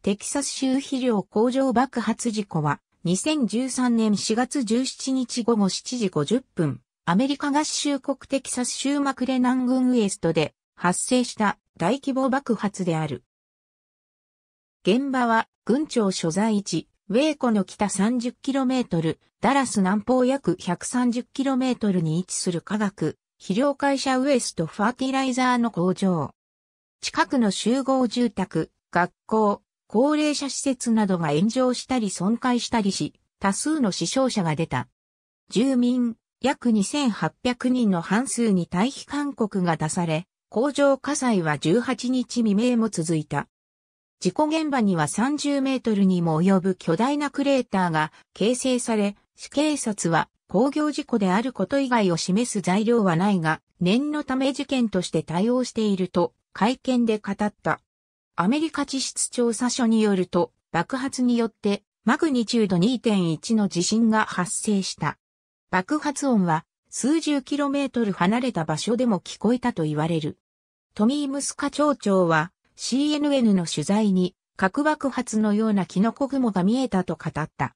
テキサス州肥料工場爆発事故は、2013年4月17日午後7時50分、アメリカ合衆国テキサス州マクレナン郡ウエストで発生した大規模爆発である。現場は、郡庁所在地、ウェーコの北 30km、ダラス南方約 130km に位置する科学、肥料会社ウエストファーティライザーの工場。近くの集合住宅、学校、高齢者施設などが炎上したり損壊したりし、多数の死傷者が出た。住民、約2800人の半数に退避勧告が出され、工場火災は18日未明も続いた。事故現場には30メートルにも及ぶ巨大なクレーターが形成され、市警察は工業事故であること以外を示す材料はないが、念のため事件として対応していると会見で語った。アメリカ地質調査所によると、爆発によってマグニチュード2.1の地震が発生した。爆発音は数十キロメートル離れた場所でも聞こえたと言われる。トミー・ムスカ町長は CNN の取材に核爆発のようなキノコ雲が見えたと語った。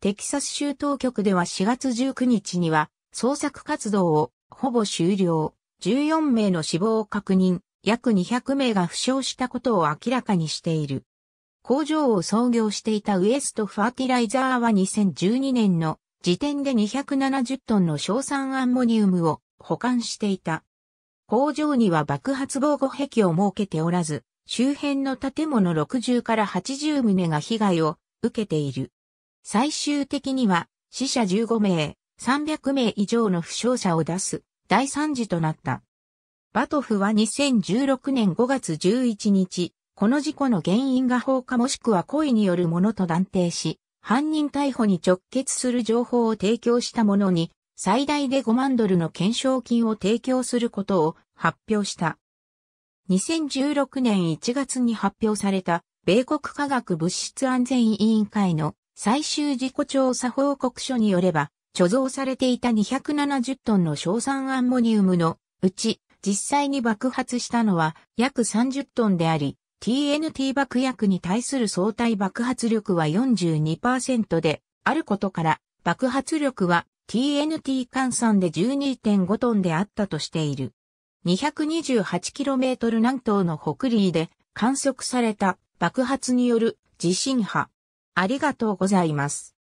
テキサス州当局では4月19日には捜索活動をほぼ終了、14名の死亡を確認、約200名が負傷したことを明らかにしている。工場を創業していたウエストファーティライザーは2012年の時点で270トンの硝酸アンモニウムを保管していた。工場には爆発防護壁を設けておらず、周辺の建物60から80棟が被害を受けている。最終的には死者15名、300名以上の負傷者を出す第3次となった。バトフは2016年5月11日、この事故の原因が放火もしくは故意によるものと断定し、犯人逮捕に直結する情報を提供した者に、最大で5万ドルの懸賞金を提供することを発表した。2016年1月に発表された、米国科学物質安全委員会の最終事故調査報告書によれば、貯蔵されていた270トンの硝酸アンモニウムのうち実際に爆発したのは約30トンであり、TNT 爆薬に対する相対爆発力は42%であることから、爆発力は TNT 換算で12.5トンであったとしている。228km 南東の北里で観測された爆発による地震波。ありがとうございます。